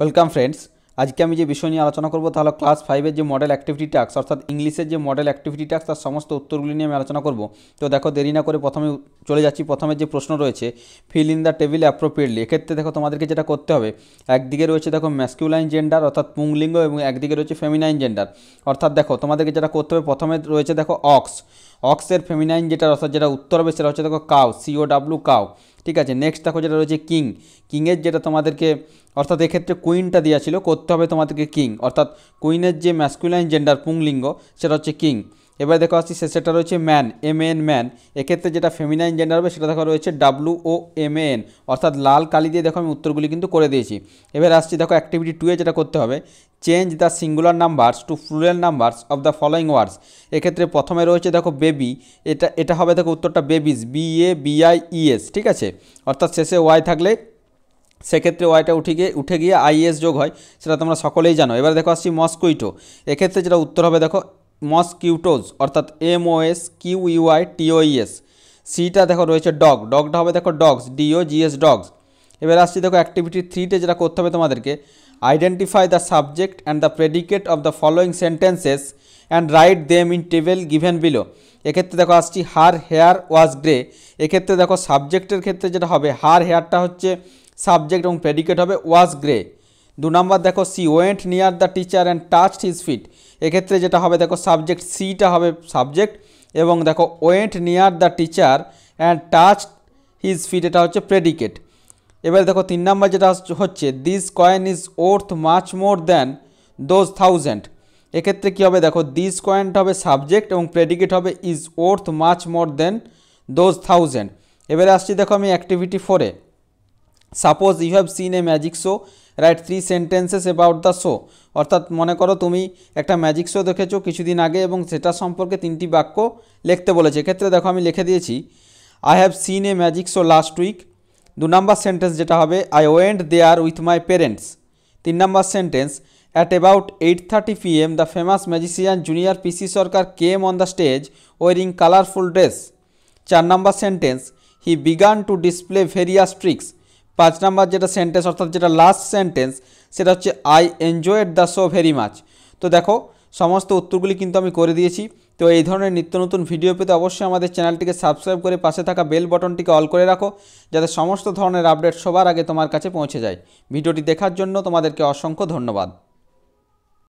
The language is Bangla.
ওয়েলকাম ফ্রেন্ডস আজকে আমি যে বিষয় নিয়ে আলোচনা করবো তাহলে ক্লাস ফাইভের যে মডেল অ্যাক্টিভিটি টাস্ক অর্থাৎ ইংলিশের যে মডেল অ্যাক্টিভিটি টাস্ক তার সমস্ত উত্তরগুলি নিয়ে আমি আলোচনা করবো তো দেখো দেরি না করে প্রথমে চলে যাচ্ছি প্রথমে যে প্রশ্ন রয়েছে fill in the table appropriately এক্ষেত্রে দেখো তোমাদেরকে যেটা করতে হবে একদিকে রয়েছে দেখো ম্যাস্কিউলাইন জেন্ডার অর্থাৎ পুংলিঙ্গ এবং একদিকে রয়েছে ফেমিনাইন জেন্ডার অর্থাৎ দেখো তোমাদেরকে যেটা করতে হবে প্রথমে রয়েছে দেখো অক্স অক্সের ফেমিনাইন যেটা অর্থাৎ যেটা উত্তর হবে সেটা হচ্ছে দেখো কাউ সিও ডাব্লু কাউ ঠিক আছে নেক্সট দেখো যেটা রয়েছে কিং কিংয়ের যেটা তোমাদেরকে অর্থাৎ এক্ষেত্রে কুইনটা দেওয়া ছিল করতে হবে তোমাদেরকে কিং অর্থাৎ কুইনের যে ম্যাস্কুলাইন জেন্ডার পুংলিঙ্গ সেটা হচ্ছে কিং এবার দেখো আসছি শেষেরটা রয়েছে ম্যান এম এন ম্যান এক্ষেত্রে যেটা ফেমিনাইন জেন্ডার হবে সেটা দেখো রয়েছে W O M A N অর্থাৎ লাল কালি দিয়ে দেখো আমি উত্তরগুলি কিন্তু করে দিয়েছি এবার আসছি দেখো অ্যাক্টিভিটি টুয়ে যেটা করতে হবে change the singular numbers to plural numbers of the following words এক্ষেত্রে প্রথমে রয়েছে দেখো বেবি এটা এটা হবে দেখো উত্তরটা বেবিস বি এ বিআই ইএস ঠিক আছে অর্থাৎ শেষে ওয়াই থাকলে সেক্ষেত্রে ওয়াইটা উঠে গিয়ে উঠে গিয়ে আইএস যোগ হয় সেটা তোমরা সকলেই জানো এবার দেখো আসছি মস্কুইটো এক্ষেত্রে যেটা উত্তর হবে দেখো মসকিউটোজ অর্থাৎ M O Q U I T O E S সিটা দেখো রয়েছে ডগ ডগটা হবে দেখো ডগস ডিও জিএস ডগস এবার আসছি দেখো অ্যাক্টিভিটি থ্রিতে যেটা করতে হবে তোমাদেরকে identify the subject and the predicate of the following sentences and write them in table given below এক্ষেত্রে দেখো আসছি হার হেয়ার ওয়াজ গ্রে এক্ষেত্রে দেখো সাবজেক্টের ক্ষেত্রে যেটা হবে হার হেয়ারটা হচ্ছে সাবজেক্ট এবং প্রেডিকেট হবে ওয়াজ গ্রে দু নম্বর দেখো she went near the teacher and touched his feet এক্ষেত্রে যেটা হবে দেখো সাবজেক্ট সিটা হবে সাবজেক্ট এবং দেখো went near the teacher and touch his feet এটা হচ্ছে প্রেডিকেট এবার দেখো তিন নাম্বার যেটা হচ্ছে this coin is worth much more than those thousand এক্ষেত্রে কী হবে দেখো দিস কয়েনটা হবে সাবজেক্ট এবং প্রেডিকেট হবে is worth much more than those thousand এবারে আসছি দেখো আমি অ্যাক্টিভিটি ফোরে suppose you have seen a magic show write three sentences about the show অর্থাৎ মনে করো তুমি একটা ম্যাজিক শো দেখেছো কিছুদিন আগে এবং সেটা সম্পর্কে তিনটি বাক্য লিখতে বলেছে এক্ষেত্রে দেখো আমি লিখে দিয়েছি I have seen a magic show last week দু নম্বর সেন্টেন্স যেটা হবে I went there with my parents তিন number sentence at about eight thirty P M the famous magician Junior P C Sarkar came on the stage wearing colourful dress চার নম্বর sentence he began to display various tricks পাঁচ নাম্বার যেটা সেন্টেন্স অর্থাৎ যেটা লাস্ট সেন্টেন্স সেটা হচ্ছে I enjoyed the show very much তো দেখো সমস্ত উত্তরগুলি কিন্তু আমি করে দিয়েছি তো এই ধরনের নিত্য নতুন ভিডিও পেতে অবশ্যই আমাদের চ্যানেলটিকে সাবস্ক্রাইব করে পাশে থাকা বেল বটনটিকে অল করে রাখো যাতে সমস্ত ধরনের আপডেট সবার আগে তোমার কাছে পৌঁছে যায় ভিডিওটি দেখার জন্য তোমাদেরকে অসংখ্য ধন্যবাদ